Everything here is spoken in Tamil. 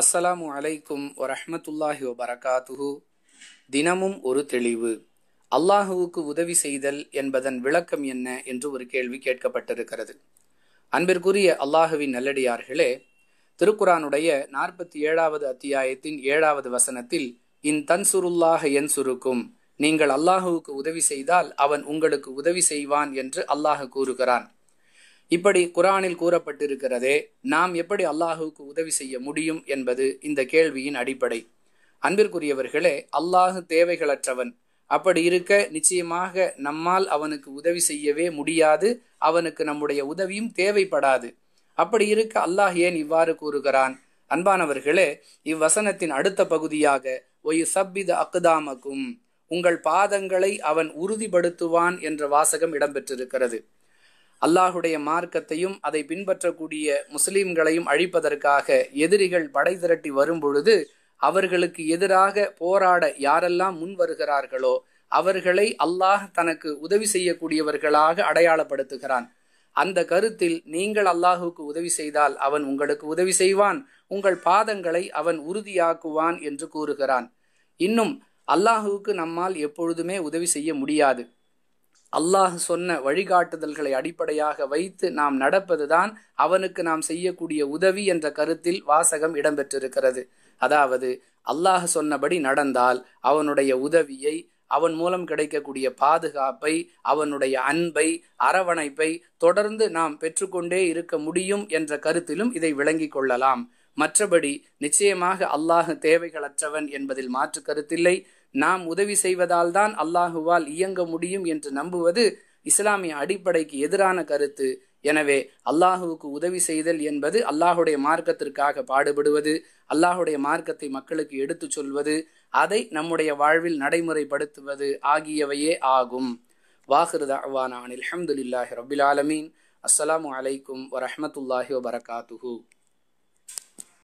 அஸ்ஸலாமு அலைக்கும் வரஹமத்துல்லாஹி வபரகாத்துஹு தினமும் ஒரு தெளிவு அல்லாஹுவுக்கு உதவி செய்தல் என்பதன் விளக்கம் என்ன என்று ஒரு கேள்வி கேட்கப்பட்டிருக்கிறது அன்பிற்குரிய அல்லாஹுவின் நல்லடியார்களே திருக்குறானுடைய நாற்பத்தி ஏழாவது அத்தியாயத்தின் ஏழாவது வசனத்தில் இன் தன்சுருல்லாக என் சுருக்கும் நீங்கள் அல்லாஹுவுக்கு உதவி செய்தால் அவன் உங்களுக்கு உதவி செய்வான் என்று அல்லாஹ் கூறுகிறான் இப்படி குரானில் கூறப்பட்டிருக்கிறதே நாம் எப்படி அல்லாஹுக்கு உதவி செய்ய முடியும் என்பது இந்த கேள்வியின் அடிப்படை அன்பிற்குரியவர்களே அல்லாஹு தேவைகளற்றவன் அப்படி இருக்க நிச்சயமாக நம்மால் அவனுக்கு உதவி செய்யவே முடியாது அவனுக்கு நம்முடைய உதவியும் தேவைப்படாது அப்படி இருக்க அல்லாஹ் ஏன் இவ்வாறு கூறுகிறான் அன்பானவர்களே இவ்வசனத்தின் அடுத்த பகுதியாக ஒய் சப்பித அக்குதாமக்கும் உங்கள் பாதங்களை அவன் உறுதிப்படுத்துவான் என்ற வாசகம் இடம்பெற்றிருக்கிறது அல்லாஹுடைய மார்க்கத்தையும் அதை பின்பற்றக்கூடிய முஸ்லீம்களையும் அழிப்பதற்காக எதிரிகள் படை திரட்டி வரும்பொழுது அவர்களுக்கு எதிராக போராட யாரெல்லாம் முன் வருகிறார்களோ அவர்களை அல்லாஹ் தனக்கு உதவி செய்யக்கூடியவர்களாக அடையாளப்படுத்துகிறான் அந்த கருத்தில் நீங்கள் அல்லாஹுக்கு உதவி செய்தால் அவன் உங்களுக்கு உதவி செய்வான் உங்கள் பாதங்களை அவன் உறுதியாக்குவான் என்று கூறுகிறான் இன்னும் அல்லாஹுவுக்கு நம்மால் எப்பொழுதுமே உதவி செய்ய முடியாது அல்லாஹ் சொன்ன வழிகாட்டுதல்களை அடிப்படையாக வைத்து நாம் நடப்பதுதான் அவனுக்கு நாம் செய்யக்கூடிய உதவி என்ற கருத்தில் வாசகம் இடம்பெற்றிருக்கிறது அதாவது அல்லாஹ் சொன்னபடி நடந்தால் அவனுடைய உதவியை அவன் மூலம் கிடைக்கக்கூடிய பாதுகாப்பை அவனுடைய அன்பை அரவணைப்பை தொடர்ந்து நாம் பெற்றுக்கொண்டே இருக்க முடியும் என்ற கருத்திலும் இதை விளங்கிக் கொள்ளலாம் மற்றபடி நிச்சயமாக அல்லாஹ் தேவைகளற்றவன் என்பதில் மாற்று கருத்தில்லை நாம் உதவி செய்வதால் தான் அல்லாஹுவால் இயங்க முடியும் என்று நம்புவது இஸ்லாமிய அடிப்படைக்கு எதிரான கருத்து எனவே அல்லாஹுவுக்கு உதவி செய்தல் என்பது அல்லாஹுடைய மார்க்கத்திற்காக பாடுபடுவது அல்லாஹுடைய மார்க்கத்தை மக்களுக்கு எடுத்துச் சொல்வது அதை நம்முடைய வாழ்வில் நடைமுறைப்படுத்துவது ஆகியவையே ஆகும் வாகிருதான் அவானான் அலமதுல்லாஹி ஆலமீன் அஸ்லாம் வலைக்கம் வரமத்துல்லாஹி வபரகாத்துஹூ